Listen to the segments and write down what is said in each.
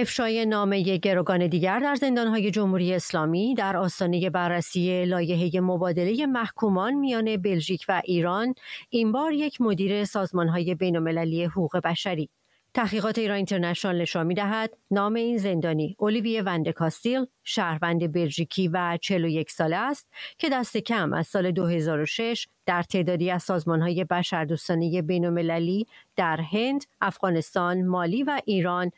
افشای نامه گروگان دیگر در زندانهای جمهوری اسلامی در آستانه بررسی لایحه مبادله محکومان میان بلژیک و ایران این بار یک مدیر سازمانهای بینالمللی حقوق بشری تحقیقات ایران اینترنشنال نشان میدهد نام این زندانی اولیویه وندکاستیل شهروند بلژیکی و 41 ساله است که دست کم از سال 2006 در تعدادی از سازمانهای بشردوستانه بینالمللی در هند، افغانستان، مالی و ایران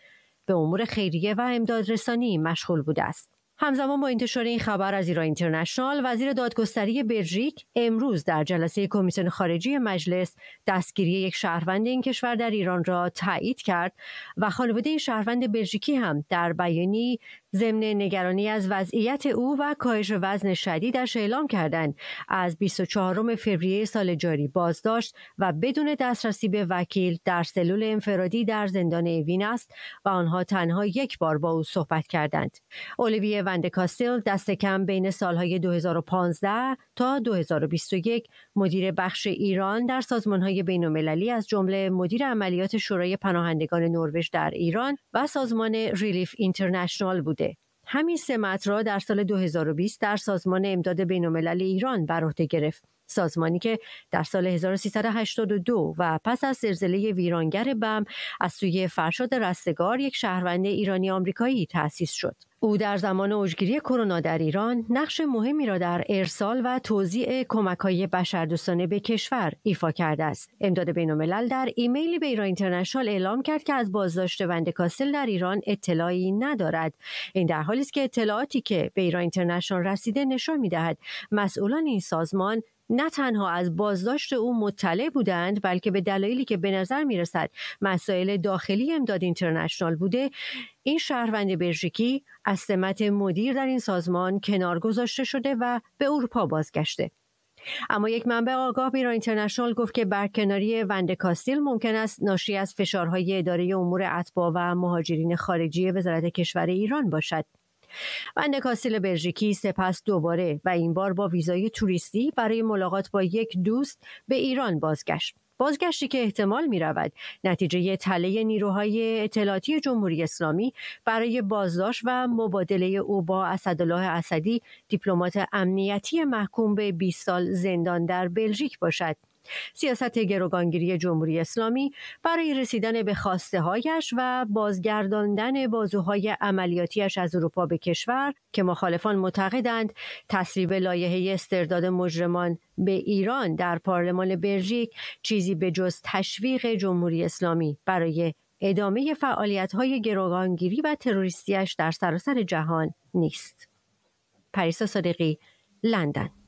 به امور خیریه و امدادرسانی مشغول بوده است. همزمان با انتشار این خبر از ایران اینترنشنال وزیر دادگستری بلژیک امروز در جلسه کمیسیون خارجی مجلس دستگیری یک شهروند این کشور در ایران را تایید کرد و خانواده شهروند بلژیکی هم در بیانی ضمن نگرانی از وضعیت او و کاهش وزن شدیدش اعلام کردند از 24 فوریه سال جاری بازداشت و بدون دسترسی به وکیل در سلول انفرادی در زندان اوین است و آنها تنها یک بار با او صحبت کردند اولیویه وندکاستل دست کم بین سالهای 2015 تا 2021 مدیر بخش ایران در سازمانهای المللی از جمله مدیر عملیات شورای پناهندگان نروژ در ایران و سازمان ریلیف اینترنشنال بود همین سمت را در سال 2020 در سازمان امداد بینالملل ایران بر عهده گرفت سازمانی که در سال 1382 و پس از زلزله ویرانگر بم از سوی فرشاد رستگار یک شهروند ایرانی آمریکایی تأسیس شد او در زمان اوجگیری کرونا در ایران نقش مهمی را در ارسال و توزیع کمکهای بشردوستانه به کشور ایفا کرده است. امداد بین در ایمیلی به ایران اینترنشنال اعلام کرد که از بازداشت بند کاسل در ایران اطلاعی ندارد. این در حالی است که اطلاعاتی که به ایران اینترنشنال رسیده نشان میدهد مسئولان این سازمان نه تنها از بازداشت او مطلع بودند بلکه به دلایلی که به نظر می رسد مسائل داخلی امداد اینترنشنال بوده این شهروند بلژیکی از سمت مدیر در این سازمان کنار گذاشته شده و به اروپا بازگشته اما یک منبع آگاه ایران اینترنشنال گفت که برکناری کاستیل ممکن است ناشی از فشارهای اداره امور اتباع و مهاجرین خارجی وزارت کشور ایران باشد بند کاسیل بلژیکی سپس دوباره و این بار با ویزای توریستی برای ملاقات با یک دوست به ایران بازگشت بازگشتی که احتمال می رود نتیجه تله نیروهای اطلاعاتی جمهوری اسلامی برای بازداشت و مبادله او با اسدالله اسدی دیپلمات امنیتی محکوم به 20 سال زندان در بلژیک باشد سیاست گروگانگیری جمهوری اسلامی برای رسیدن به خواسته هایش و بازگرداندن بازوهای عملیاتیش از اروپا به کشور که مخالفان معتقدند تصویب لایحه استرداد مجرمان به ایران در پارلمان بلژیک چیزی به جز تشویق جمهوری اسلامی برای ادامه فعالیت های گروگانگیری و تروریستیش در سراسر جهان نیست. پریسا صادقی لندن